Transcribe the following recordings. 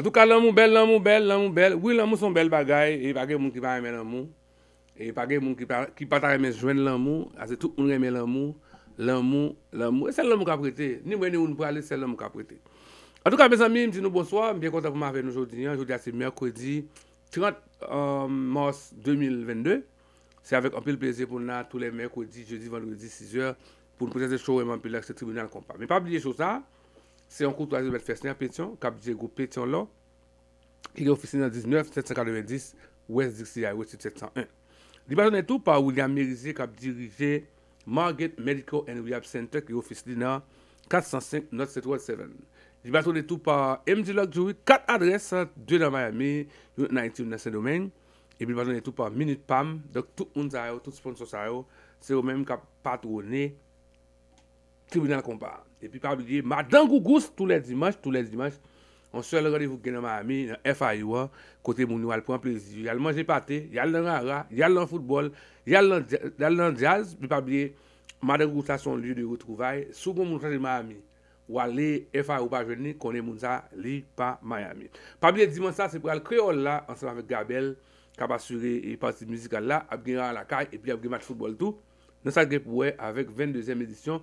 An tou ka lanmou bel, lanmou bel, lanmou bel, woui lanmou son bel bagay, e pa gen moun ki pa remen lanmou, e pa gen moun ki pa ta remen jwen lanmou, ah, a se tou euh, un remen lanmou, lanmou, lanmou, e sel lanmou ka prete, ni wène ou nou prale, sel lanmou ka prete. An tou ka bezan mi, m di nou bonsoi, m byen konta pou m avè nou jodi, an jodi a se merkodi, 30 mars 2022, se avèk anpil pleze pou nan tou lè merkodi, jodi, vanredi, 6h, pou nou prete se chowe m anpil lèk se tribunal kompa. Se yon koutou azi ou bet fesne apetyon, kap diye goupetyon lò, ki ge ofis lina 19, 790, West Dixie I, West Dixie 701. Li bato netou pa William Merizier, kap dirije Margate Medical and Rehab Center, ki ge ofis lina 405, 9737. Li bato netou pa M.G. Lockjewit, 4 adres, 2 nan Miami, 2 nan Haiti, 1 nan Saint-Domingue. Li bato netou pa Minute Pam, 2 ounzayou, 2 sponsorzayou, se yo menm kap patroni M.G. tribunal combat. Et puis, pas oublier, Madame Gougous, tous les dimanches, tous les dimanches, on se rendez-vous dans Miami, dans FIUA, côté Mounou, elle prend plaisir. le manger pâté, y a le rara, a le football, il y a le jazz. Puis, pas oublier, Madame Gougous, son lieu de retrouvailles. Souvent, Mounou, de Miami. Ou aller FIUA, pas jeune, connaît Mounza, li pas Miami. Pas oublier, dimanche, ça c'est pour le créole là, ensemble avec Gabel, qui a assuré la partie musicale là, a à la caille, et puis a le match football tout. Nous, ça, pour avec 22e édition.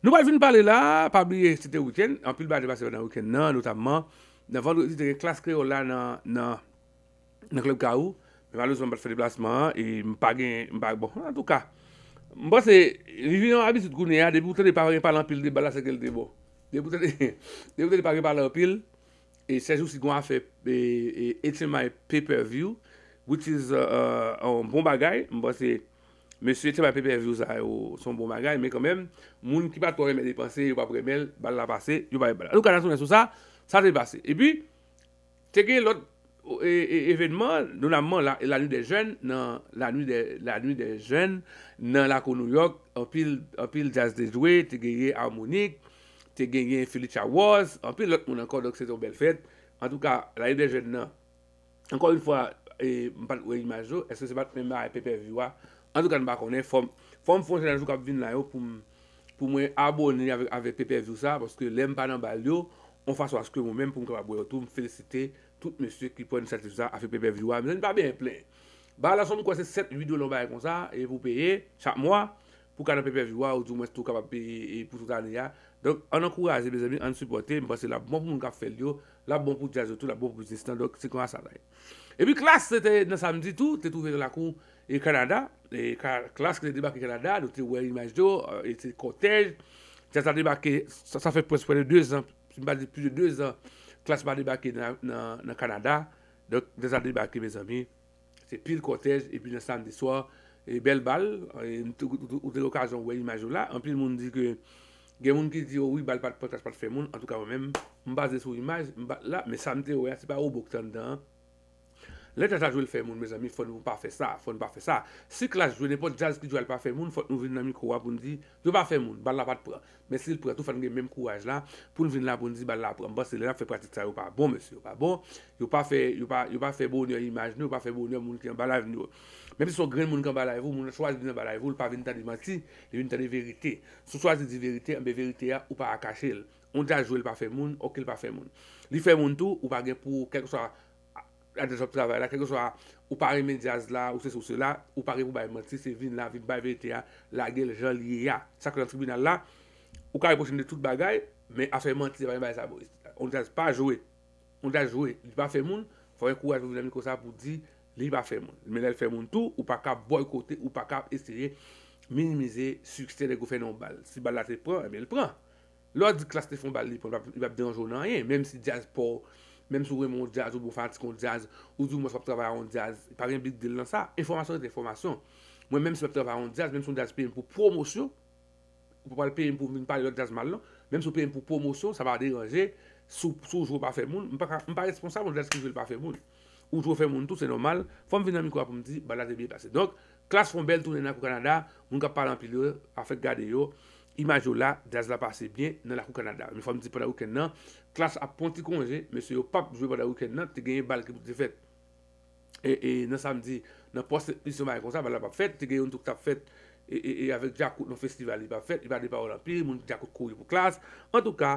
Nou wade vin pale la, pabli yon sete wikjen, anpil bade basi wak nan wikjen nan, notamman, nan vande yon klas kre yon la nan klop ka ou, nan vande yon mbate fè deplasman, e mpage, mpage bon. An tou ka, mbase, jivyon abis yon kounen ya, deboutan de pale anpil, deboutan de pale anpil, e sejou si gwa fe, ete my pay per view, which is, an bon bagay, mbase, Mè sè te mè pepevyo zay ou son bon magay, mè kon mèm, moun ki pa tore mè depanse, yo pa premel, bala la pase, yo pa rebala. Anou ka nan sou mè sou sa, sa te pase. E pi, te gen lòt evènman, donanman la lanyou de jèn, nan lanyou de jèn, nan lakou New York, anpil jazdejwe, te genye harmonik, te genye fili chawoz, anpil lòt moun ankon lòk se ton bel fèt. An tou ka, lanyou de jèn nan. Ankon yon fwa, mpan ou e imajou, eske se bat mè mè pepevyo wè An tou ka nou ba konen, fòm fòm fonjen anjou kap vin la yo pou mwen abone avè PPV ou sa pòske lèm pa nan bal yo, an fòswa skwè mwen mèm pou mwen kap aboyotou mwen felisite tout mèsyè ki pòn chalte sou sa afè PPV ou a mwen nan pa bèm plè Ba la son mwen kwa se 7-8 diyo lò ba yè kon sa e pou peye, chak mwa, pou ka nan PPV ou a ou djou mwen stou kap ap peye pou toutan yè Donk an an kouraje, mèzèmine, an supporte mwen pasè la bon pou mwen kap fel yo la bon pou tiajotou, la bon pou jistan Donk se E Kanada, e klas ke de debake Kanada, nou te wè imaj do, e te kotej, te zadebake, sa fe pospore 2 an, si mbaze pi de 2 an, klas pa debake nan Kanada, de zadebake, me zami, se pil kotej, e pi nan san de swa, e bel bal, ou te lokal jan wè imaj do la, an pil moun di ke, gen moun ki di yo, wè bal pati potas pati fè moun, an tou kama mèm, mbaze sou imaj, mbaze la, me san te wè, se pa ou bok tan dan, Le te a jouel fè moun, mè zami, fòn nou pa fè sa, fòn nou pa fè sa. Si klas jouen e pot, jaz ki jouel pa fè moun, fòn nou vin nan mi kouwa poun di, yo pa fè moun, ban la pat pran. Mè si l pou atou fange mèm kouwaj la, pou nou vin la poun di, ban la pran. Bas, bon, se lè la fè pratik sa yo pa. Bon, mè si yo pa, bon. Yo pa fè, yo pa, yo pa fè bon yo imajne, yo pa fè bon yo moun ki an balay vnou. Mèm si sou gren moun kan balay vou, moun an chouaz vin nan balay vou, yo pa vin tan di mati, yo vin tan di A de jop travay la, kek yo swa, ou pare medyaz la, ou se sosyo la, ou pare pou bay menti, se vin la, vin bay verite ya, la gel, jol, ye ya. Sa kon nan tribunal la, ou ka reposyne de tout bagay, men a fè menti, bay menti sa bo. On te jaz pa jowe, on te jowe, li pa fè moun, fòren kouaj pou vin amin konsa pou di, li pa fè moun. Men el fè moun tou, ou pa ka boykote, ou pa ka esye minimize suksye de go fè non bal. Si bal la te pran, e men l pran. Lò di klas te fon bal li, pou l ap di anjou nan yen, men si jaz pou... Mem non. sou wè moun jaz, ou moun fantikon jaz, ou djou moun sa ptavar an jaz, pa rin bit dil nan sa, informasyon et informasyon. Mwen mem se ptavar an jaz, mem sou jaz pey m pou promosyo, pou pal pey m pou vin pa yon jaz mal nan, mem sou pey m pou promosyo, sa va deranje, sou jwou pa fe moun, m pa responsable moun jaz ki jwil pa fe moun. Ou jwou fe moun tout, se normal, fom vin nan mi kwa pou m di, ba la ze biye pase. Donk, klas fon bel tounen nan kou Kanada, moun ka palan pi lè, a fèk gade yo. Imajou la, de a zla pase byen nan lakou Kanada. Me fwa mdi pa da wikennan, klas ap pon ti konje, mese yo pap jwe pa da wikennan, te genye bal ki pou te fet. E nan samdi, nan poste, misyonman yon konsa, ba la pa fet, te genye yon touk ta fet, e avek diakou nan festival, i pa fet, i bade pa wak pi, moun diakou kouye pou klas. En tou ka,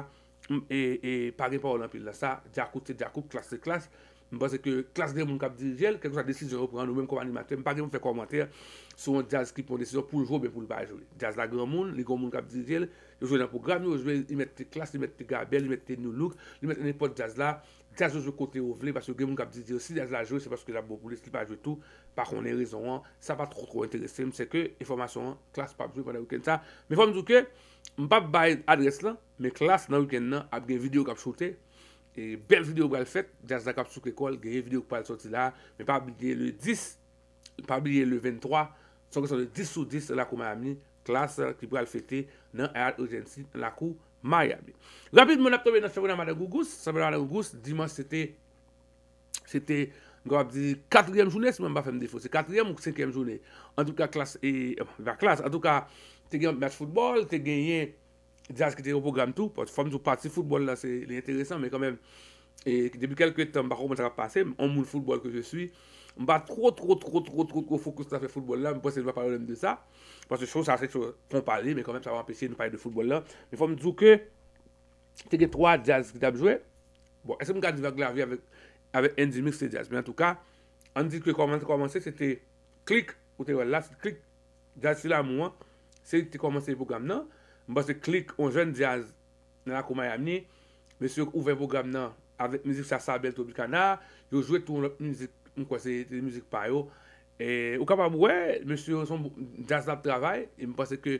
e page pa wak pi la sa, diakou te diakou, klas te klas, Mwen ba se ke klas gen moun kap dirijel, kek kon sa desis yo repran nou menm kom animatè, mwen pa gen moun fe kommentè Sou mwen jazz ki pon desisyon pou l'jou, men pou l'ba jou li. Jazz la gen moun, li gen moun kap dirijel, yo jwè nan program, yo jwè yi met te klas, yi met te gabel, yi met te noulouk, yi met ene pot jazz la. Jazz yo jwè kote ou vle, pas yo gen moun kap dirijel, si jazz la jwè, se paske la bo pou l'eski, pa jwè tou. Pakon en rezon an, sa pa tro tro interese, mwen seke, informasyon an, klas pa jwè pwede wikend sa. Mwen fwam d E bel videyo wèl fèt, jazakap souk ekol, geye videyo wèl pwèl soti la, mè pabiliye lè 10, pabiliye lè 23, sò gè sò lè 10 ou 10 lakou Miami, klas kri pwèl fètè nan ayal ojensi lakou Miami. Gapit mwen ap tobe nan febronan mwen anagougous, sabran anagougous, dimans cète, cète gwa ap di 4èm jounè si mwen bè fèm defo, cète 4èm ou 5èm jounè, an dout ka klas, an dout ka te gen match football, te gen yen, jaz ki te reprogram tou, fòm djou pati foutbol la, se lè intèresan, mè kòmèm, e dèbi kelkè tèm, mba kòm mwen chakap pase, m, an moun foutbol ke jè sui, mba tro tro tro tro tro tro fokus ta fè foutbol la, m pou se lè mwa parèlèm dè sa, pòsè chou sa chèk sou kon parèlèm, mè kòmèm, sa mwa apèchè lè mwa parèlèm dè foutbol la, m fòm djou ke, teke 3 jaz ki tab jwè, bon, esè m gadi vèk la vi avèk, avèk en di miks se jaz, mè an tou ka, an di kwe Mpase klik on jen jaz nan akou may amni. Mse ouve mpogam nan avet mizik sa sabel to bikan na. Yo jwe tou mkwese te mizik payo. E, ou kap amwe, mse yon son jazz lab travay. E mpase ke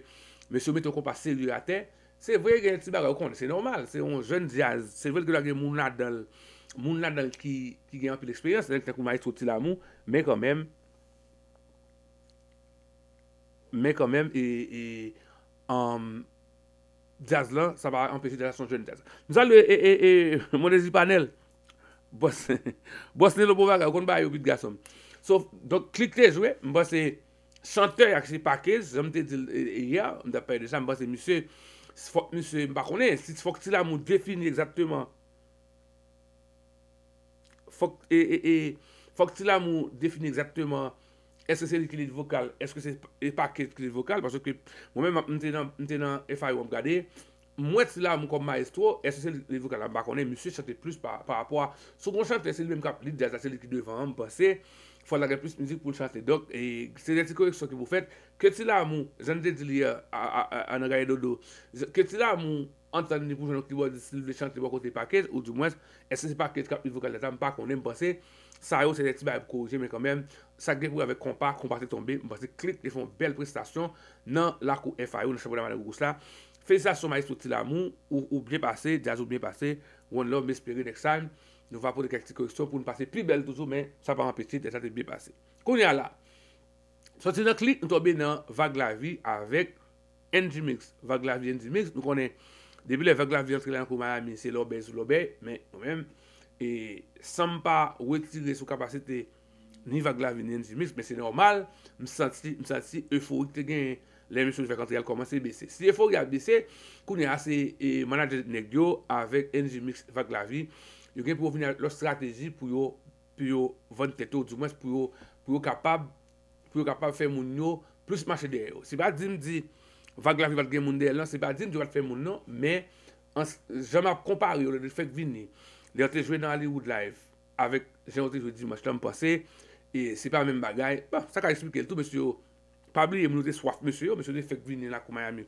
mse yon mwen ton kompa seri ou ate. Se vwe gen yon ti baga ou konde, se normal. Se yon jen jaz, se vwe gen yon moun nadal. Moun nadal ki gen api l'eksperyans. Nan akou may soti la mou. Men kwen men. Men kwen men, e, e, e, anm. jaz lan, sa va empesi de la son jen jaz lan. Mousan le, e, e, e, mounen zi panel, bwos, e, e, e, bwos ne lo bova gwa kon ba yo bid gasom. So, donk, klik te zwe, mbwos e, chantei akse pa kez, zom te dil, e, e, e, ya, mdapay de sa, mbwos e, msye, msye, mbakone, si fok ti la moun defini exakteman, fok, e, e, eh, e, eh, eh, fok ti la moun defini exakteman, Eske se li kilid vokal, eske se pa ket kilid vokal Paswè ke mwen mwen mwen tenan FI wamp gade Mwen ti la mwen kom maestwo, eske se li kilid vokal Amba konen, misi chante plus pa apwa Sou mwen chante, eske li mwen kap li dja sa se li kilid vokal Fwa la gen plus mizik pou chante E se gen ti koreksyon ki mwen fèt Ket si la mwen, jan te di li an agaye dodo Ket si la mwen anten ni pou jenok ki wote Si li chante bako te paket, ou di mwen Eske se paket kap li vokal, etan mwen pa konen mwen paswè Sa yo se de ti ba e pou korije men kon men, sa gri pou yave kompa, kompa se tombe, mwen ba se klik, le fon bel prestasyon nan lakou e fayou nan chanpon amane koukous la. Felisa soum a yisouti la mou, ou bie pase, diaz ou bie pase, woun lò mbe speri next time, nou va pou de kakiti korisyon pou nou pase pli bel touzou men, sa paman piti, de sa te bie pase. Kouni ala, soti nan klik, nou tobe nan Vaglavi avèk NG Mix, Vaglavi NG Mix, nou konen, debi le Vaglavi anseke lan kouman la men, se lò bè zoulò bè, men, mwen men, e san pa wek tigre sou kapasite ni Vaglavie ni Njimix, men se normal, mi santi eufori te gen lèmè sou jvekantè yal komanse bese. Si eufori yal bese, kounen ase manajèd negyo avèk Njimix Vaglavie, yo gen pou vini lò strategi pou yo vant tètò, pou yo kapab fè moun yo plus manche deyo. Se ba di mdi Vaglavie vat gen moun dey lan, se ba di mdi vat fè moun nan, men jam ap komparyo le fèk vini. Lè an te jwè nan Hollywood Life, avèk jè an te jwè di Moshlam Pase, e se pa mèm bagay, ba, bon, sa ka esplike l'tou, mèsy yo, pabli yè moun ote swaf mèsy yo, mèsy yo de fèk vini lakou maya mè.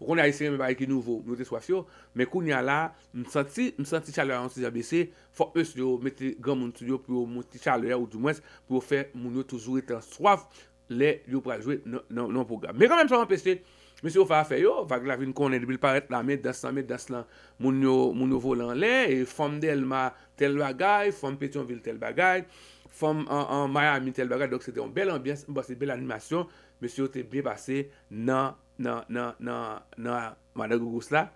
Ou konè a yise mè bagay ki nouvo, moun ote swaf yo, mè kou nè ala, msanti, msanti chale a yon si jabe se, fò us yo mette gè moun tiyo pou yo moun ti chale a ou du mwens, pou yo fè moun yo toujou etan swaf, lè yo pray jwè nan program. Mè kan mèm chanman peste, Mese yo fa fe yo, va glavin konen debil paret la me, das la me, das la moun yo volan le, e fom del ma tel bagay, fom petyon vil tel bagay, fom an maya amin tel bagay, dok se de yon bel ambyans, mba se bel bon, animasyon, mese yo te be base nan, nan, nan, nan, nan a madagougous la,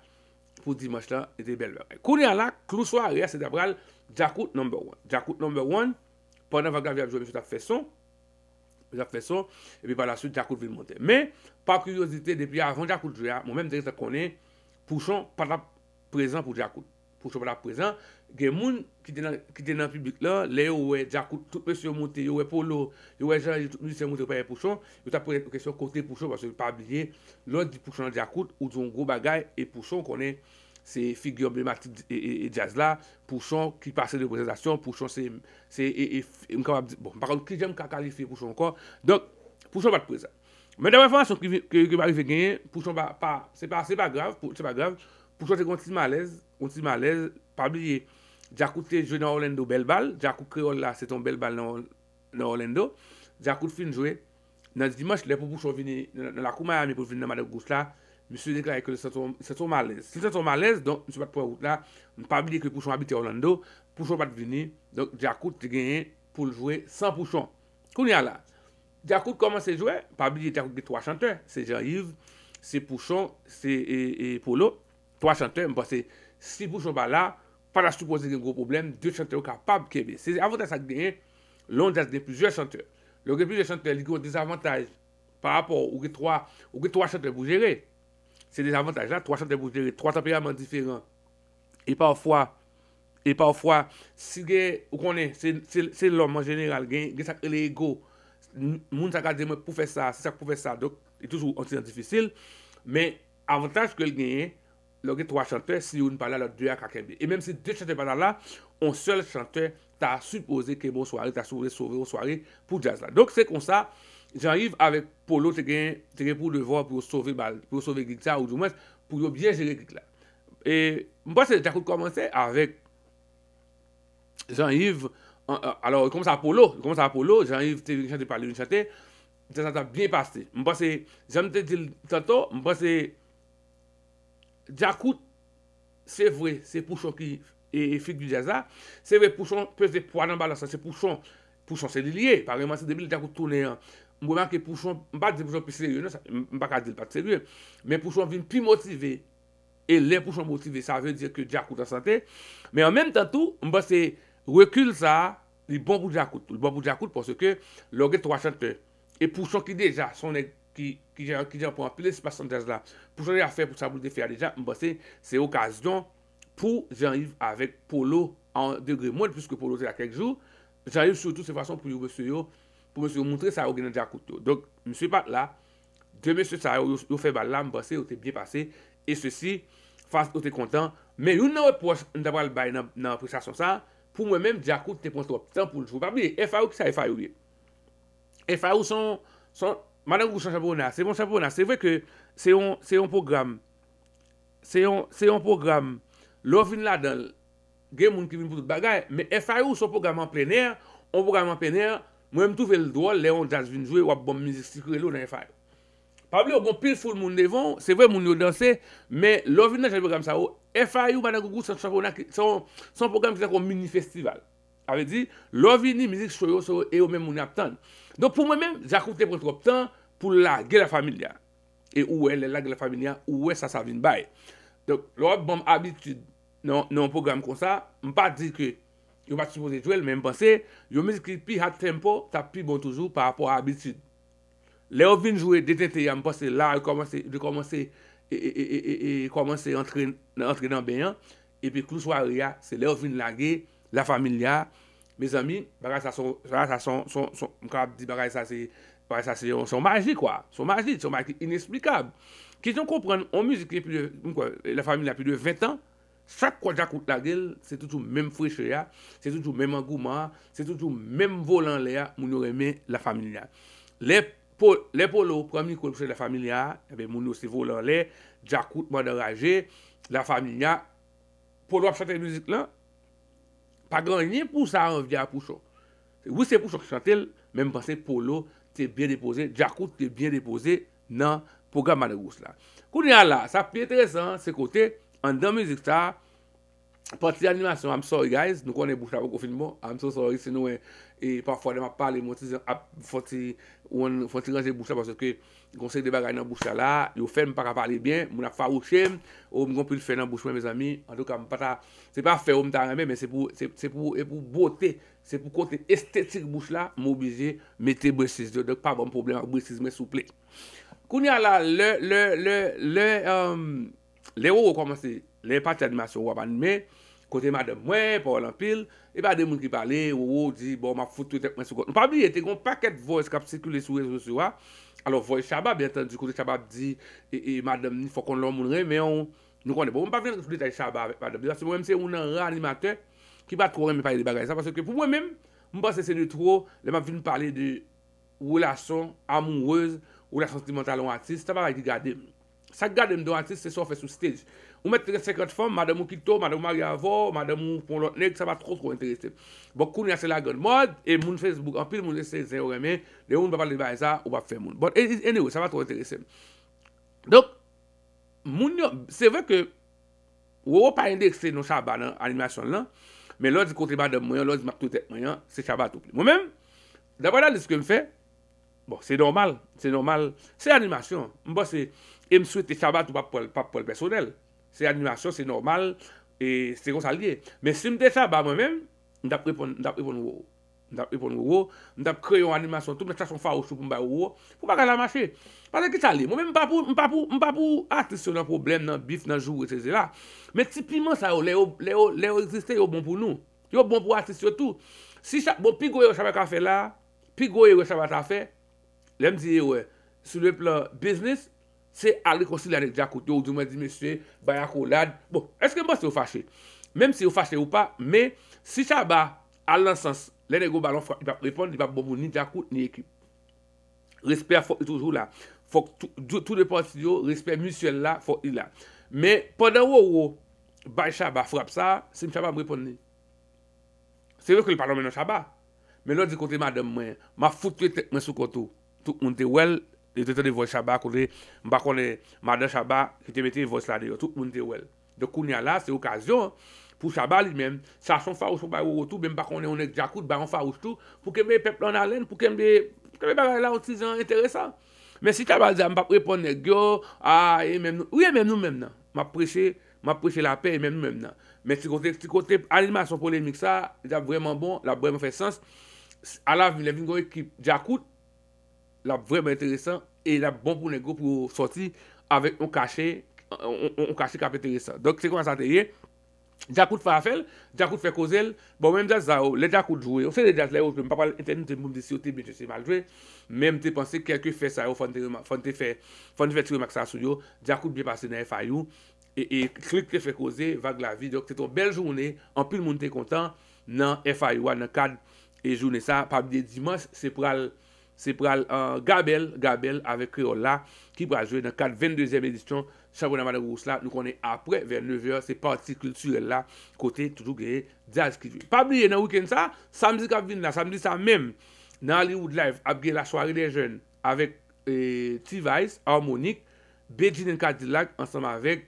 pou dimans la, ete bel bagay. Kounen la, klou soare, ya se de bral, jakout number one. Jakout number one, pwenden va glavin apjouwe mese tap feson, Mwen ap fweson epi pa la sut Jakout vil monte. Men, pa kriyozite depi avon Jakout jwè, mwen menm dek se konen, Pouchon pa la prezent pou Jakout. Pouchon pa la prezent, gen moun ki ten nan publik la, le yo we Jakout, tout pe se yo monte, yo we polo, yo we jan, yo tout mi se yo monte pa ye Pouchon, yo ta pou ye kre syon kote Pouchon, wase yo pa ablije, lò di Pouchon la Jakout, ou di yon gro bagay e Pouchon konen, Se figyo mè matip e, e, e jaz la, Pouchon ki pase de prezasyon, Pouchon se mkabab di... Bon, par an, ki jèm kakalifi Pouchon kon, Donk, Pouchon bat prezay. Mè dè mwen fwansyon ki yon ke bari ve genye, Pouchon pa, pa, se pa grave, se pa grave, Pouchon se konti malèz, konti malèz, Pabliye, diakout te jwè nan Orlando bel bal, Diyakout kreol la, se ton bel bal nan Orlando, Diyakout fin jwè, Nan dimans, lè pou Pouchon vini, Nan la kouma yami pou vini nan madèk gous la, mi se dekla e ke li se son ma lez. Si li se son ma lez, donk, mi se bat pou yon gout la, mi pa bide ki pouchon habite Orlando, pouchon bat vini, donk, diakout genyen pou jwè 100 pouchon. Koun ya la, diakout koman se jwè, pa bide diakout ki 3 chanteur, se Jean-Yves, se Pouchon, se Polo, 3 chanteur, mi pa se 6 pouchon bat la, pa la supposè genye gwo problem, 2 chanteur yon kapab kebe. Se avotè sa genyen, lon jase de plusieurs chanteur. Lò genye plusieurs chanteur, li gwo desavant Se de avantaj la, 3 chante pou jere, 3 temperament diferant. E pa ou fwa, e pa ou fwa, si gen, ou konen, se loman general gen, gen sak ele ego, moun sak a demen pou fe sa, se sak pou fe sa, dok, e toujou ansinan difisil. Men, avantaj ke l gen, lor gen 3 chante, si yon pala, lor 2 a kakembe. E menm se 2 chante pala la, on sol chante, ta suppose ke bon soare, ta suppose souve yon soare pou jazz la. Dok, se kon sa... Jean-Yves avèk Polo te gen, te gen pou devor pou yo sove Bal, pou yo sove Guitard ou Joumès, pou yo bje jere Guitard. E, mpwase, Jakout komanse avèk Jean-Yves, an, an, alò, yon komanse apolo, yon komanse apolo, Jean-Yves te gen chante pale yon chante, te santa bie paste. Mpwase, jan mte di l tato, mpwase, Jakout, se vwè, se pou chan ki, e fik du jaza, se vwè pou chan, pè se pou anan bala sa, se pou chan, pou chan se liye, parèmanse debil, Jakout tounè an, Mwen manke pouchon, mwen pa di pouchon pi serioun, mwen pa ka di li pati serioun Men pouchon vin pi motive E le pouchon motive, sa ven dire ke di akoute an sante Men an menm tan tou, mwen ba se rekul sa Li bon bout di akoute, li bon bout di akoute pwoske Logue 300 E pouchon ki deja, sonen ki deja pou anpile, si pas santez la Pouchon li a fe pou sa bout de fe a deja, mwen ba se Se okasyon pou jan yiv avèk polo an degre mwen Piske polo zè la kek jou Jan yiv sou tou se fason pou youve se yo pou mè sè ou moun tre sa ou genè diakoutou. Donk, mè sè pat la, dè mè sè sa ou yo fè bal lam basè, yo te bie basè, e sè si, fàst yo te kontan, mè yon nan wè pou an dapal bay nan apresasyon sa, pou mè mèm diakoutou te pon to, tan pou ljou. Babi, e fayou ki sa e fayou li. E fayou son, son, manan kou chan chanpounan, se moun chanpounan, se vè ke, se yon, se yon program, se yon, se yon program, lò vin la dan, gen moun ki vin pou Mwen m tou fe l do, leyon jazvin jwe wap bom mizik sikrelo nan e fay. Pabli, o gon pil ful moun devon, se vwe moun yo danse, me lovi nan jan program sa o, e fay ou banan koukou san program ki zekon mini festival. A ve di, lovi ni mizik shoyos e o men moun ap tan. Do pou mwen men, jakou te pritop tan pou la ge e la familia. E ouwe, le la ge la familia, ouwe sa sa vin bay. Do, lov bom abitud nan yon program kon sa, m pa di ki, Yo m a supose jwèl, men m panse, yo müzik ki pi hat tempo, ta pi bon toujou par rapport a abilitude. Lè ou vin jwè detente, ya m panse, la yu komanse, yu komanse, yu komanse antrenan benyan, epi klu swa yu ya, se lè ou vin la ge, la famin yu ya. Me zami, bagay sa son, son, son, son, son, m ka ap di bagay sa se, bagay sa se, son magi kwa, son magi, son magi inesplikab. Kè yon kompren, yon müzik ki pi de, m kwa, la famin yu ya pi de 20 an, Sakwa jakout la gil, se toutou mem freche ya, se toutou mem angouman, se toutou mem volan le ya, moun yo reme la fami niya. Le polo, pram ni kon pwese la fami niya, moun yo se volan le, jakout mwa de raje, la fami niya, polo ap chante mouzik lan, pa granye pou sa anvya pou chok. Ou se pou chok chante, men mpase polo te bien depose, jakout te bien depose nan pwoga madagous la. Koun ya la, sa pi etresan se kote. An dan mizik ta, pati animasyon, am sorry guys, nou konen bouchla wak wak wak finman, am so sorry se nou e pa fwadema pale mwoti fwanti ganjen bouchla parce ke konsek de bagay nan bouchla la, yo fèm para pale bien, mwona fwa ou chèm, ou mwen konpil fè nan bouchman mè zami, an tou ka mwen pata, se pa fè ou mwen tan remè, mwen se pou, se pou, se pou, se pou bote, se pou kote estetik bouchla, mwen obize mette brestiz yo, dok pa avan problem ak brestiz mwen souple. Koun ya la, le, le, le, le, emm... Euh, Lè wò wò komanse, lè pati animasyon wò ap anime, kote madam wè, e pa wè l'ampil, e ba de moun ki pale, wò wò di, bon, ma foute wè, tek mwen soukot. Nou pa biye, te kon paket voice kap sikule sou, sou, sou, wè. Alors, voice shabab, bien tendu, kote shabab di, e, e, madam ni, fokon lò moun re, me yon, nou kon de bon. Mwen pa finan, fokon lò moun re, mwen pa finan, fokon lò moun re, mwen pa finan, fokon lò moun re, mwen pa finan, fokon lò moun re, mwen pa finan, fokon lò moun re, mwen pa finan, fokon l Sa gade m do anse, se so fè sou stage. Ou mè tre sekret fòm, madèm mou kito, madèm mou maria vò, madèm mou pon lòt neg, sa va tro tro intereseb. Bò koun yase la gèd mod, e moun Facebook, anpil moun lè se zè ou remè, lè e moun bè pa lè vè aza, ou bè fè moun. Bò, ene ou, sa va tro intereseb. Dok, moun yo, se vè kè, wè wè pa endekse nou sa ba nan animasyon lan, mè lòz kote bè dem mwen, lòz mè kote mwen, se sa ba tout pli. Mwen mèm, dè wè nan lè se kè m fè, bò, bon, E mswe te chaba tou pa pou el personel. Se animasyon, se normal, e se kon salye. Men si mte chaba mwen men, mdap ipon wou. Mdap kre yon animasyon, tout mne chasyon fawousou pou mba wou. Pou mba gana mache. Mwen mpa pou atis yo nan problem nan bif nan joug ou se zela. Men tipi mwen sa yo, le yo existen yo bon pou nou. Yo bon pou atis yo tou. Bon, pi goye yo chaba kafe la, pi goye yo chaba tafe, lem diye we, sou le plo business, Se al rekonsili anek dja kout yo, ou di mwen di monsye, bayakou la, bon, eske mwen se ou fache? Mem se ou fache ou pa, me, si chaba al lansans, lene go balon frap, i pap repon, i pap bobo ni dja kout, ni ekip. Resper fok i toujou la, fok tou de ponsi yo, resper monsye la, fok i la. Me, podan wou wou, bay chaba frap sa, se m chaba m repon ni. Se ve kwen li padan men an chaba, men lò di kote madem mwen, ma fup twe tek mwen sou koto, tou oun te wèl, de te te devoye chaba konde mba kone mada chaba ki te mette yon voys la deyo, tout moun te wèl. De koun ya la, se okasyon, pou chaba li men, sa chon fawous pou baye wotou, mba kone yon ek jakout, bayon fawous tou, pou keme peplon alen, pou keme, pou keme bagay la otizan, enteresa. Men si chaba diya mba pre pon nek yo, a, e men nou, ou e men nou men nan, mba preche, mba preche la pe, e men nou men nan. Men si kote, si kote animasyon polèmik sa, la e breman bon, la breman fè sens, ala vile vingoye ki jakout, l ap vremen enteresan, e l ap bon pou bon, ne gro pou soti, avek ou kache, ou kache kap enteresan. Dok, se kon an sa teye, diakout fè a fèl, diakout fè kozèl, bon mèm jaz la yo, le diakout jouè, ou se le diakout la yo, mèm pa pal internet moum disi, ou te bèche se maljouè, mèm te panse, kelke fè sa yo, fèn te fè, fèn te fè tri maxa sou yo, diakout bè passe nan FIU, e klik te fè kozè, vage la vi, dok se ton bel jounè, anpil moun Se pral Gabel, Gabel avè Creola Ki pral jwe nan kat 22èm edisyon Chabonama de Roussla Nou konè apre vèr 9èr Se parti kulturel la Kote toutou gèye jazz ki jwe Pabli yè nan wikend sa Samdi kap vin la Samdi sa mèm Nan Hollywood Live Ap gè la soari de jèn Avè eh, T-Vice, Harmonique Beijing and Cadillac Ansèm avè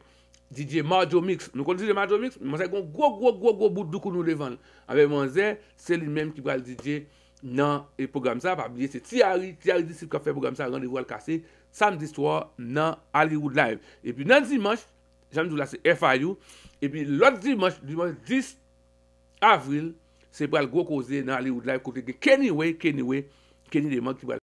DJ Marjo Mix Nou konè DJ Marjo Mix Mwen se kon go go go go go Bout doukou nou devan Avè mwen zè Se li mèm ki pral DJ nan e program sa, pa biye se tiari, tiari di si ka fe program sa, yon dey wak kase, samdi swa nan Hollywood Live. E pi nan dimans, janm dou la se FIU, e pi lot dimans, dimans 10 avril, se wak al go koze nan Hollywood Live, kote gen keni we, keni we, keni deman ki wak,